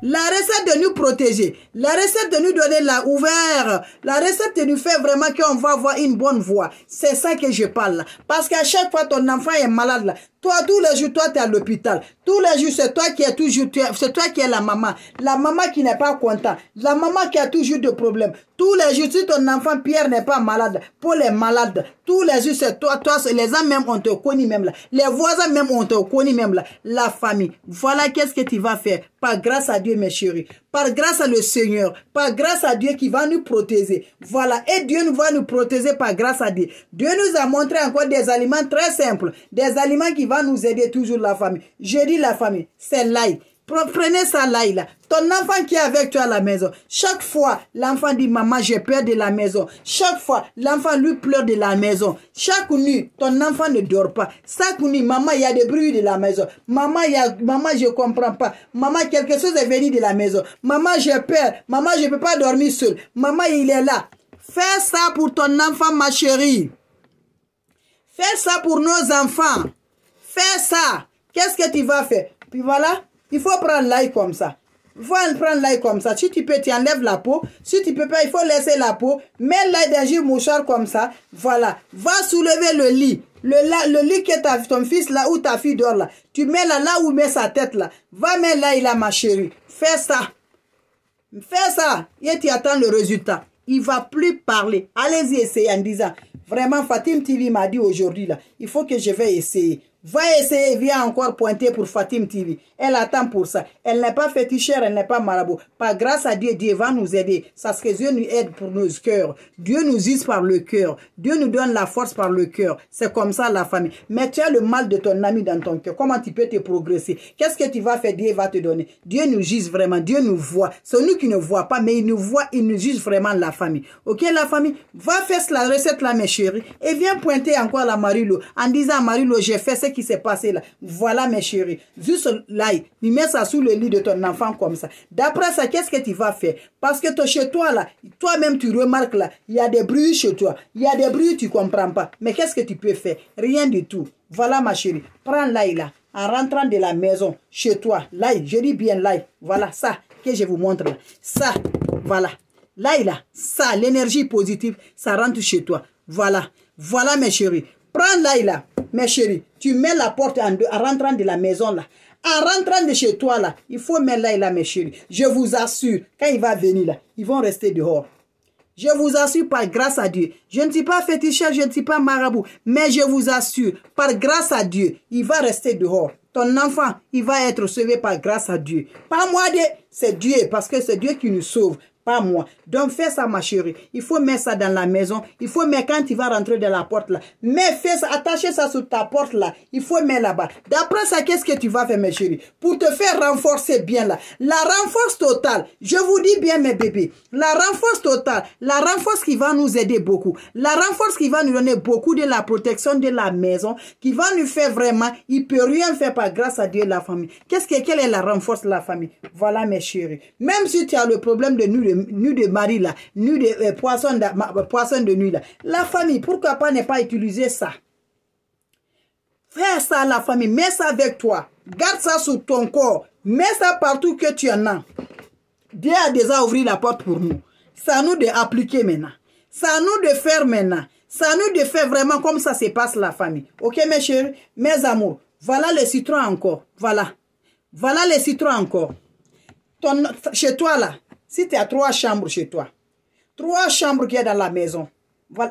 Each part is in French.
La recette de nous protéger, la recette de nous donner la la recette de nous faire vraiment qu'on va avoir une bonne voix. C'est ça que je parle. Parce qu'à chaque fois, ton enfant est malade toi, tous les jours, toi, tu es à l'hôpital. Tous les jours, c'est toi qui es toujours, c'est toi qui es la maman. La maman qui n'est pas contente. La maman qui a toujours des problèmes. Tous les jours, si ton enfant Pierre n'est pas malade, Pour les malades, Tous les jours, c'est toi, toi, les gens même, on te connaît même là. Les voisins même, on te connaît même là. La famille. Voilà qu'est-ce que tu vas faire. Par grâce à Dieu, mes chéris par grâce à le Seigneur, par grâce à Dieu qui va nous protéger. Voilà, et Dieu nous va nous protéger par grâce à Dieu. Dieu nous a montré encore des aliments très simples, des aliments qui vont nous aider toujours la famille. Je dis la famille, c'est l'ail. Prenez ça là, Ton enfant qui est avec toi à la maison, chaque fois, l'enfant dit, maman, j'ai peur de la maison. Chaque fois, l'enfant lui pleure de la maison. Chaque nuit, ton enfant ne dort pas. Chaque nuit, maman, il y a des bruits de la maison. Maman, il y a, maman, je comprends pas. Maman, quelque chose est venu de la maison. Maman, j'ai peur. Maman, je peux pas dormir seul Maman, il est là. Fais ça pour ton enfant, ma chérie. Fais ça pour nos enfants. Fais ça. Qu'est-ce que tu vas faire? Puis voilà, il faut prendre l'ail comme ça. Va prendre l'ail comme ça. Si tu peux, tu enlèves la peau. Si tu peux pas, il faut laisser la peau. Mets l'ail dans mouchard comme ça. Voilà. Va soulever le lit. Le, le lit que ton fils là où ta fille dort là. Tu mets là, là où met sa tête là. Va mettre l'ail là, ma chérie. Fais ça. Fais ça. Et tu attends le résultat. Il va plus parler. Allez-y, essayer en disant. Vraiment, Fatim TV m'a dit aujourd'hui là. Il faut que je vais essayer. Va essayer, viens encore pointer pour Fatim TV. Elle attend pour ça. Elle n'est pas fétichère, elle n'est pas marabout. Par grâce à Dieu, Dieu va nous aider. Ça ce que Dieu nous aide pour nos cœurs. Dieu nous use par le cœur. Dieu nous donne la force par le cœur. C'est comme ça la famille. Mais tu as le mal de ton ami dans ton cœur. Comment tu peux te progresser Qu'est-ce que tu vas faire Dieu va te donner. Dieu nous juge vraiment. Dieu nous voit. C'est nous qui ne voit pas, mais il nous voit. Il nous juge vraiment la famille. Ok la famille Va faire la recette là mes chéris. Et viens pointer encore la Lou en disant à Marilo, j'ai fait ce qui s'est passé là. Voilà, mes chéris. Juste l'ail, il met ça sous le lit de ton enfant comme ça. D'après ça, qu'est-ce que tu vas faire? Parce que toi chez toi là, toi-même tu remarques là, il y a des bruits chez toi. Il y a des bruits, tu comprends pas. Mais qu'est-ce que tu peux faire? Rien du tout. Voilà, ma chérie. Prends l'ail là. En rentrant de la maison, chez toi, l'ail, je dis bien l'ail, voilà ça que je vous montre là. Ça, voilà. l'ail là, ça, l'énergie positive, ça rentre chez toi. Voilà. Voilà, mes chéris. Prends l'aïla, mes chéris. Tu mets la porte en rentrant de la maison là. En rentrant de chez toi là, il faut mettre l'aïla, là, mes chéris. Je vous assure, quand il va venir là, ils vont rester dehors. Je vous assure par grâce à Dieu. Je ne suis pas féticheur, je ne suis pas marabout. Mais je vous assure, par grâce à Dieu, il va rester dehors. Ton enfant, il va être sauvé par grâce à Dieu. Pas moi, c'est Dieu, parce que c'est Dieu qui nous sauve moi. Donc fais ça, ma chérie. Il faut mettre ça dans la maison. Il faut mettre quand tu vas rentrer dans la porte là. Mais fais ça, attacher ça sur ta porte là. Il faut mettre là-bas. D'après ça, qu'est-ce que tu vas faire, mes chérie, Pour te faire renforcer bien là. La renforce totale, je vous dis bien, mes bébés, la renforce totale, la renforce qui va nous aider beaucoup. La renforce qui va nous donner beaucoup de la protection de la maison, qui va nous faire vraiment, il peut rien faire par grâce à Dieu la famille. Qu'est-ce que, quelle est la renforce de la famille Voilà, mes chérie. Même si tu as le problème de nous, le nuit de mari, là, nuit de euh, euh, poisson, de, nuit, là. La famille, pourquoi pas ne pas utiliser ça Fais ça la famille, mets ça avec toi. Garde ça sur ton corps. Mets ça partout que tu en as. Dieu a déjà ouvert la porte pour nous. C'est à nous appliquer maintenant. C'est à nous de faire maintenant. C'est à nous de faire vraiment comme ça se passe la famille. Ok mes chers mes amours, voilà les citron encore. Voilà. Voilà les citrons encore. chez toi là, si tu as trois chambres chez toi, trois chambres qui est dans la maison,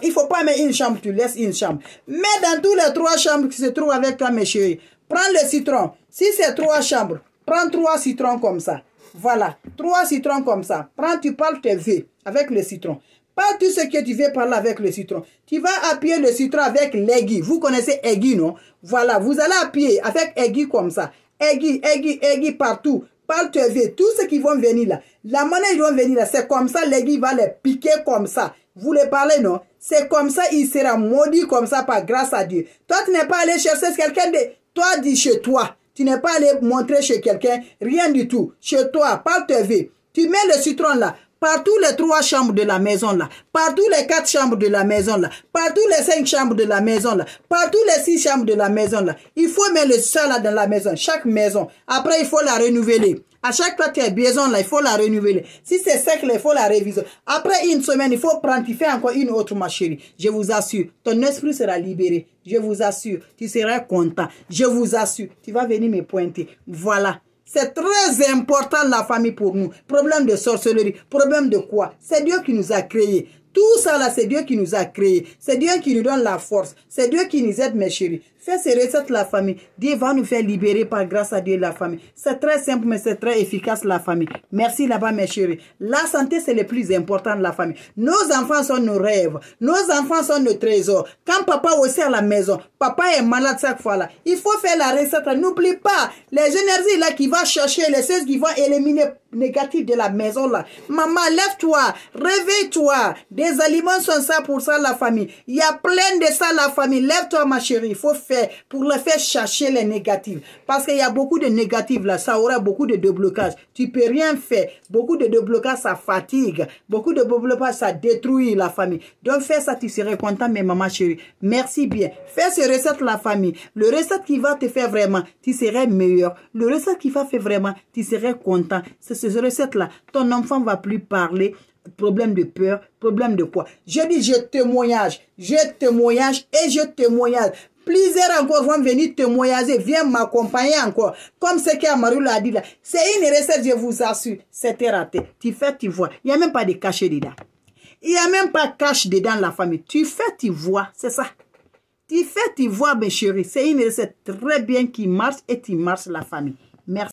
il ne faut pas mettre une chambre, tu laisses une chambre. Mets dans toutes les trois chambres qui se trouvent avec toi, mes chéris. Prends le citron. Si c'est trois chambres, prends trois citrons comme ça. Voilà, trois citrons comme ça. Prends, tu parles tes vœux avec le citron. Parle tout ce que tu veux parler avec le citron. Tu vas appuyer le citron avec l'aiguille. Vous connaissez aiguille, non Voilà, vous allez appuyer avec aiguille comme ça. Aiguille, aiguille, aiguille partout par ta tous ceux qui vont venir là, la monnaie ils vont venir là, c'est comme ça, l'Église va les piquer comme ça. Vous les parlez, non C'est comme ça, il sera maudit comme ça par grâce à Dieu. Toi, tu n'es pas allé chercher quelqu'un de... Toi, dis chez toi. Tu n'es pas allé montrer chez quelqu'un, rien du tout. Chez toi, par ta Tu mets le citron là. Partout les trois chambres de la maison là, partout les quatre chambres de la maison là, partout les cinq chambres de la maison là, partout les six chambres de la maison là. Il faut mettre le sol là dans la maison, chaque maison. Après, il faut la renouveler. À chaque fois que maison là, il faut la renouveler. Si c'est sec, il faut la réviser. Après une semaine, il faut prendre, tu fais encore une autre, ma Je vous assure, ton esprit sera libéré. Je vous assure, tu seras content. Je vous assure, tu vas venir me pointer. Voilà. C'est très important la famille pour nous. Problème de sorcellerie, problème de quoi C'est Dieu qui nous a créés. Tout ça là, c'est Dieu qui nous a créés. C'est Dieu qui nous donne la force. C'est Dieu qui nous aide, mes chéris. Fais ces recettes, la famille. Dieu va nous faire libérer par grâce à Dieu, la famille. C'est très simple, mais c'est très efficace, la famille. Merci là-bas, mes chéris. La santé, c'est le plus important de la famille. Nos enfants sont nos rêves. Nos enfants sont nos trésors. Quand papa aussi à la maison, papa est malade chaque fois là. Il faut faire la recette. N'oublie pas les énergies là qui vont chercher, les choses qui vont éliminer négatif de la maison là. Maman, lève-toi, réveille-toi. Des aliments sont ça pour ça, la famille. Il y a plein de ça, la famille. Lève-toi, ma chérie. Il faut faire pour le faire chercher les négatives Parce qu'il y a beaucoup de négatives là, ça aura beaucoup de déblocages. Tu peux rien faire. Beaucoup de déblocages, ça fatigue. Beaucoup de déblocages, ça détruit la famille. Donc fais ça, tu serais content, mes maman chérie. Merci bien. Fais ce recette la famille. Le recette qui va te faire vraiment, tu serais meilleur. Le recette qui va faire vraiment, tu serais content. C'est ce recette là. Ton enfant va plus parler problème de peur, problème de poids Je dis, je témoignage, je témoignage et je témoignage. Plusieurs encore vont venir témoigner, viens m'accompagner encore. Comme ce qu'Amarou l'a dit là. C'est une recette, je vous assure. C'était raté. Tu fais, tu vois. Il n'y a même pas de cachet dedans. Il n'y a même pas de cache dedans la famille. Tu fais, tu vois. C'est ça. Tu fais, tu vois, mes chéris. C'est une recette très bien qui marche et qui marche la famille. Merci.